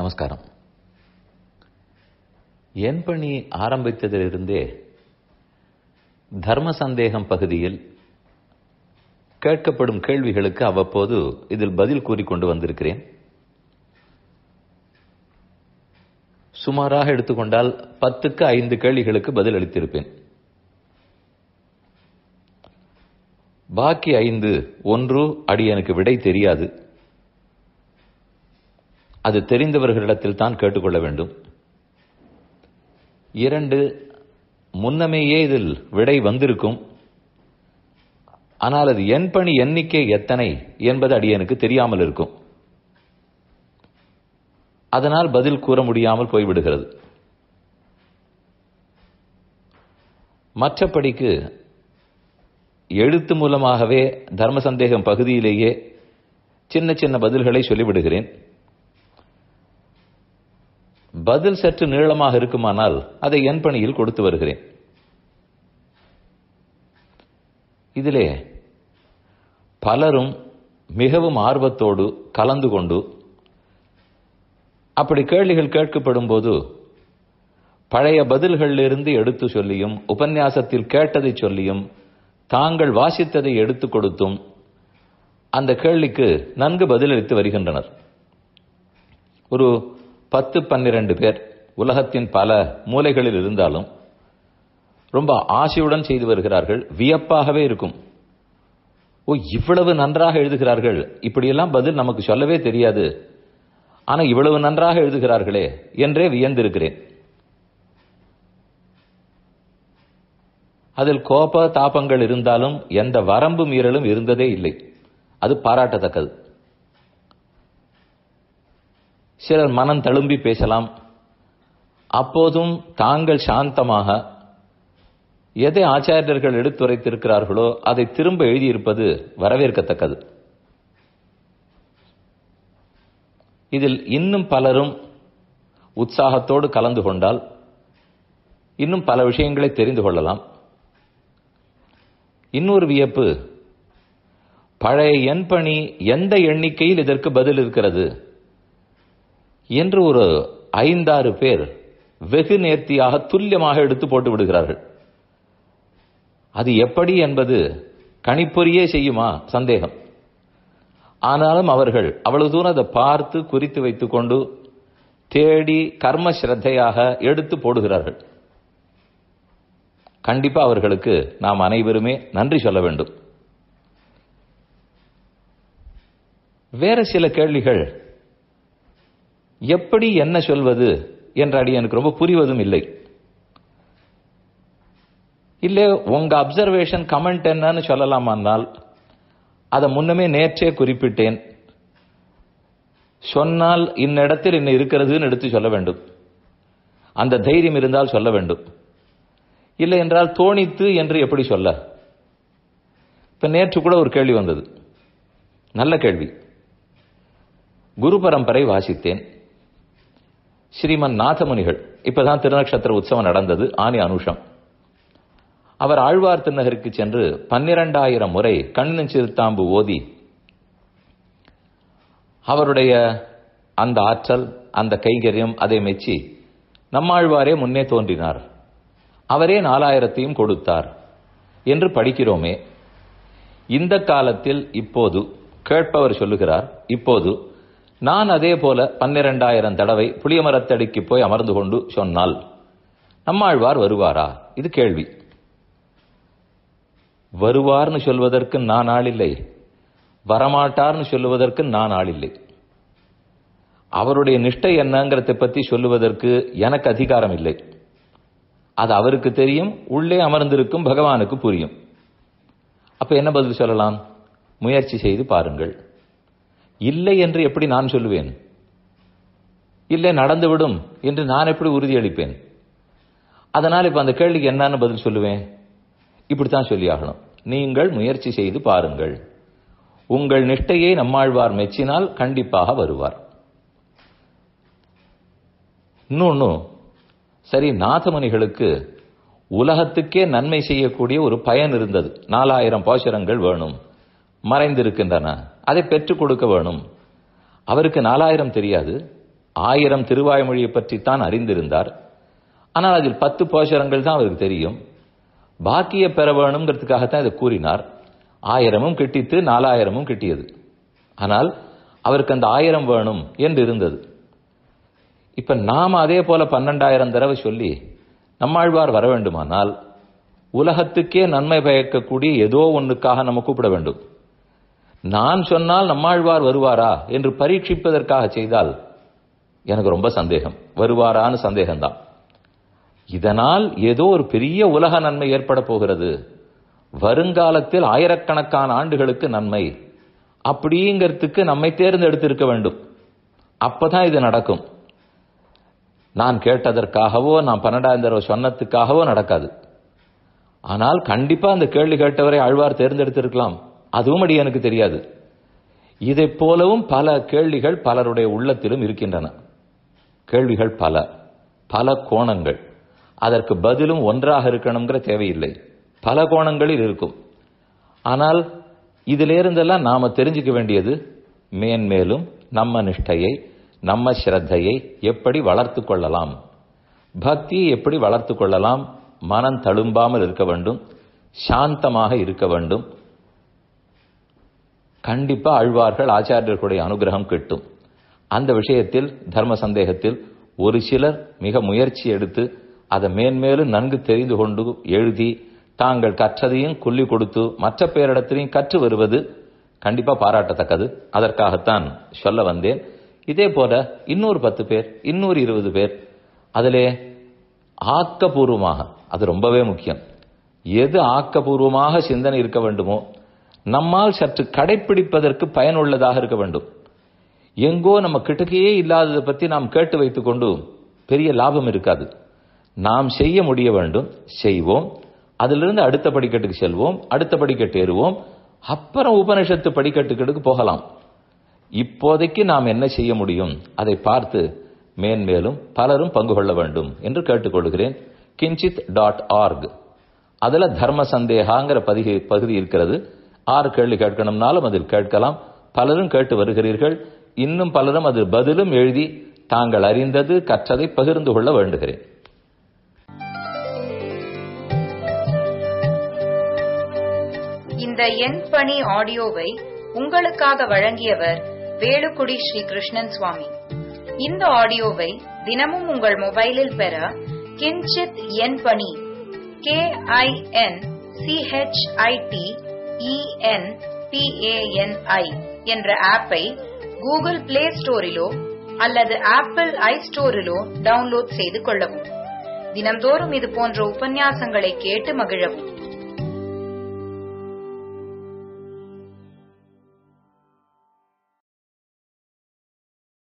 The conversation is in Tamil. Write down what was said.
நமஸ்காரம் என் பணி ஆரம்பித்ததிலிருந்தே தர்ம சந்தேகம் பகுதியில் கேட்கப்படும் கேள்விகளுக்கு அவ்வப்போது இதில் பதில் கூறிக்கொண்டு வந்திருக்கிறேன் சுமாராக எடுத்துக்கொண்டால் பத்துக்கு ஐந்து கேள்விகளுக்கு பதில் அளித்திருப்பேன் பாக்கி ஐந்து ஒன்று அடி எனக்கு விடை தெரியாது அது தெரிந்தவர்களிடத்தில் தான் கேட்டுக்கொள்ள வேண்டும் இரண்டு முன்னமேயே இதில் விடை வந்திருக்கும் ஆனால் அது என் பணி எண்ணிக்கை எத்தனை என்பது அடியனுக்கு தெரியாமல் இருக்கும் அதனால் பதில் கூற முடியாமல் போய்விடுகிறது மற்றபடிக்கு எழுத்து மூலமாகவே தர்ம சந்தேகம் பகுதியிலேயே சின்ன சின்ன பதில்களை சொல்லிவிடுகிறேன் பதில் சற்று நீளமாக இருக்குமானால் அதை என் பணியில் கொடுத்து வருகிறேன் இதிலே பலரும் மிகவும் ஆர்வத்தோடு கலந்து கொண்டு அப்படி கேள்விகள் கேட்கப்படும் போது பழைய பதில்களிலிருந்து எடுத்து சொல்லியும் உபன்யாசத்தில் கேட்டதை சொல்லியும் தாங்கள் வாசித்ததை எடுத்து கொடுத்தும் அந்த கேள்விக்கு நன்கு பதிலளித்து வருகின்றனர் ஒரு பத்து பன்னிரண்டு பேர் உலகத்தின் பல மூலைகளில் இருந்தாலும் ரொம்ப ஆசையுடன் செய்து வருகிறார்கள் வியப்பாகவே இருக்கும் ஓ இவ்வளவு நன்றாக எழுதுகிறார்கள் இப்படியெல்லாம் பதில் நமக்கு சொல்லவே தெரியாது ஆனால் இவ்வளவு நன்றாக எழுதுகிறார்களே என்றே வியந்திருக்கிறேன் அதில் கோப தாபங்கள் இருந்தாலும் எந்த வரம்பு மீறலும் இருந்ததே இல்லை அது பாராட்டத்தக்கது சிலர் மனம் தழும்பி பேசலாம் அப்போதும் தாங்கள் சாந்தமாக எதை ஆச்சாரியர்கள் எடுத்துரைத்திருக்கிறார்களோ அதை திரும்ப எழுதியிருப்பது வரவேற்கத்தக்கது இதில் இன்னும் பலரும் உற்சாகத்தோடு கலந்து கொண்டால் இன்னும் பல விஷயங்களை தெரிந்து கொள்ளலாம் இன்னொரு வியப்பு பழைய எண்பணி எந்த எண்ணிக்கையில் இதற்கு பதில் இருக்கிறது என்று ஒரு ஐந்தாறு பேர் வெகு நேர்த்தியாக துல்லியமாக எடுத்து போட்டு விடுகிறார்கள் அது எப்படி என்பது கணிப்பொறியே செய்யுமா சந்தேகம் ஆனாலும் அவர்கள் அவ்வளவு தூரம் அதை பார்த்து குறித்து கொண்டு தேடி கர்ம ஸ்ரத்தையாக எடுத்து போடுகிறார்கள் கண்டிப்பா அவர்களுக்கு நாம் அனைவருமே நன்றி சொல்ல வேண்டும் வேற சில கேள்விகள் எப்படி என்ன சொல்வது என்ற அடி எனக்கு ரொம்ப புரிவதும் இல்லை இல்லை உங்க அப்சர்வேஷன் கமெண்ட் என்னன்னு சொல்லலாமானால் அதை முன்னமே நேற்றே குறிப்பிட்டேன் சொன்னால் இன்னிடத்தில் இன்னும் இருக்கிறதுன்னு எடுத்து சொல்ல வேண்டும் அந்த தைரியம் இருந்தால் சொல்ல வேண்டும் இல்லை என்றால் தோணித்து என்று எப்படி சொல்ல இப்ப நேற்று கூட ஒரு கேள்வி வந்தது நல்ல கேள்வி குரு பரம்பரை வாசித்தேன் ஸ்ரீமன் நாதமுனிகள் இப்பதான் திருநக்ஷத்திர உற்சவம் நடந்தது ஆனி அனுஷம் அவர் ஆழ்வார் திருநகருக்கு சென்று பன்னிரண்டாயிரம் முறை கண்ணின் சிறுத்தாம்பு ஓதி அவருடைய அந்த ஆற்றல் அந்த கைங்கரியம் அதை மெச்சி நம்மாழ்வாரே முன்னே தோன்றினார் அவரே நாலாயிரத்தையும் கொடுத்தார் என்று படிக்கிறோமே இந்த காலத்தில் இப்போது கேட்பவர் சொல்லுகிறார் இப்போது நான் அதே போல பன்னிரண்டாயிரம் தடவை புளிய மரத்தடிக்கு போய் அமர்ந்து கொண்டு சொன்னால் நம்மாழ்வார் வருவாரா இது கேள்வி வருவார்னு சொல்வதற்கு நான் ஆள் இல்லை வரமாட்டார்னு சொல்லுவதற்கு நான் ஆள் இல்லை அவருடைய நிஷ்டை என்னங்கிறத பற்றி சொல்லுவதற்கு எனக்கு அதிகாரம் இல்லை அது அவருக்கு தெரியும் உள்ளே அமர்ந்திருக்கும் பகவானுக்கு புரியும் அப்ப என்ன பதில் சொல்லலாம் முயற்சி செய்து பாருங்கள் இல்லை என்று எப்படி நான் சொல்லுவேன் இல்லை நடந்துவிடும் என்று நான் எப்படி உறுதியளிப்பேன் அதனால் இப்போ அந்த கேள்விக்கு என்னன்னு பதில் சொல்லுவேன் இப்படித்தான் சொல்லியாகணும் நீங்கள் முயற்சி செய்து பாருங்கள் உங்கள் நிஷ்டையை நம்மாழ்வார் மெச்சினால் கண்டிப்பாக வருவார் இன்னொன்னு சரி நாதமணிகளுக்கு உலகத்துக்கே நன்மை செய்யக்கூடிய ஒரு பயன் இருந்தது நாலாயிரம் பாசுரங்கள் வேணும் மறைந்திருக்கின்றன அதை பெற்றுக் கொடுக்க வேணும் அவருக்கு நாலாயிரம் தெரியாது ஆயிரம் திருவாய்மொழியை பற்றித்தான் அறிந்திருந்தார் ஆனால் அதில் பத்து போஷரங்கள் தான் அவருக்கு தெரியும் பாக்கிய பெற வேணுங்கிறதுக்காகத்தான் இதை கூறினார் ஆயிரமும் கிட்டித்து நாலாயிரமும் கிட்டியது ஆனால் அவருக்கு அந்த ஆயிரம் வேணும் என்று இருந்தது இப்ப நாம் அதே போல பன்னெண்டாயிரம் தடவை சொல்லி நம்மாழ்வார் வர வேண்டுமானால் உலகத்துக்கே நன்மை பயக்கக்கூடிய ஏதோ ஒன்றுக்காக நம்ம கூப்பிட வேண்டும் நான் சொன்னால் நம்மாழ்வார் வருவாரா என்று பரீட்சிப்பதற்காக செய்தால் எனக்கு ரொம்ப சந்தேகம் வருவாரான்னு சந்தேகம்தான் இதனால் ஏதோ ஒரு பெரிய உலக நன்மை ஏற்பட போகிறது வருங்காலத்தில் ஆயிரக்கணக்கான ஆண்டுகளுக்கு நன்மை அப்படிங்கிறதுக்கு நம்மை தேர்ந்தெடுத்திருக்க வேண்டும் அப்பதான் இது நடக்கும் நான் கேட்டதற்காகவோ நான் பன்னெண்டாயிரம் தடவை சொன்னதுக்காகவோ நடக்காது ஆனால் கண்டிப்பா அந்த கேள்வி கேட்டவரை ஆழ்வார் தேர்ந்தெடுத்திருக்கலாம் அதுவும் எனக்கு தெரியாது இதை போலவும் பல கேள்விகள் பலருடைய உள்ளத்திலும் இருக்கின்றன கேள்விகள் பல பல கோணங்கள் அதற்கு பதிலும் ஒன்றாக இருக்கணுங்கிற தேவையில்லை பல கோணங்களில் இருக்கும் ஆனால் இதிலிருந்தெல்லாம் நாம் தெரிஞ்சுக்க வேண்டியது மேன்மேலும் நம்ம நிஷ்டையை நம்ம ஸ்ரத்தையை எப்படி வளர்த்து கொள்ளலாம் பக்தியை எப்படி வளர்த்து கொள்ளலாம் மனம் தழும்பாமல் இருக்க வேண்டும் சாந்தமாக இருக்க வேண்டும் கண்டிப்பாக அழ்வார்கள் ஆச்சாரியர்களுடைய அனுகிரகம் கிட்டும் அந்த விஷயத்தில் தர்ம சந்தேகத்தில் ஒரு சிலர் மிக முயற்சி எடுத்து அதை மேன்மேலும் நன்கு தெரிந்து கொண்டு எழுதி தாங்கள் கற்றதையும் கொல்லி கொடுத்து மற்ற பேரிடத்திலையும் கற்று வருவது கண்டிப்பாக பாராட்டத்தக்கது அதற்காகத்தான் சொல்ல வந்தேன் இதே போல இன்னொரு பத்து பேர் இன்னொரு இருபது பேர் அதிலே ஆக்கப்பூர்வமாக அது ரொம்பவே முக்கியம் எது ஆக்கப்பூர்வமாக சிந்தனை இருக்க வேண்டுமோ நம்மால் சற்று கடைப்பிடிப்பதற்கு பயனுள்ளதாக இருக்க வேண்டும் எங்கோ நம்ம கிட்டக்கையே இல்லாததை பற்றி நாம் கேட்டு கொண்டு பெரிய லாபம் இருக்காது நாம் செய்ய முடிய வேண்டும் செய்வோம் அதிலிருந்து அடுத்த படிக்கட்டுக்கு செல்வோம் அடுத்த படிக்கட்டு ஏறுவோம் அப்புறம் உபனிஷத்து படிக்கட்டுக்கு போகலாம் இப்போதைக்கு நாம் என்ன செய்ய முடியும் அதை பார்த்து மேன்மேலும் பலரும் பங்கு கொள்ள வேண்டும் என்று கேட்டுக்கொள்கிறேன் கிஞ்சித் டாட் ஆர்க் அதில் தர்ம சந்தேகாங்கிற பகுதி பகுதி இருக்கிறது ஆறு கேள்வி கேட்கணும்னாலும் அதில் கேட்கலாம் பலரும் கேட்டு வருகிறீர்கள் இன்னும் பலரும் அதில் பதிலும் எழுதி தாங்கள் அறிந்தது கற்றதை பகிர்ந்து கொள்ள வேண்டுகிறேன் இந்த என் பணி ஆடியோவை உங்களுக்காக வழங்கியவர் வேலுக்குடி ஸ்ரீ கிருஷ்ணன் சுவாமி இந்த ஆடியோவை தினமும் உங்கள் மொபைலில் பெற கிஞ்சித் என் பணி K I N C H I T E N P A N I e என்ற ஆப்பை கூகுள் பிளே ஸ்டோரிலோ அல்லது ஆப்பிள் ஐ ஸ்டோரிலோ டவுன்லோட் செய்து கொள்ளவும் தினம்தோறும் இது போன்ற உபன்யாசங்களை கேட்டு மகிழவும்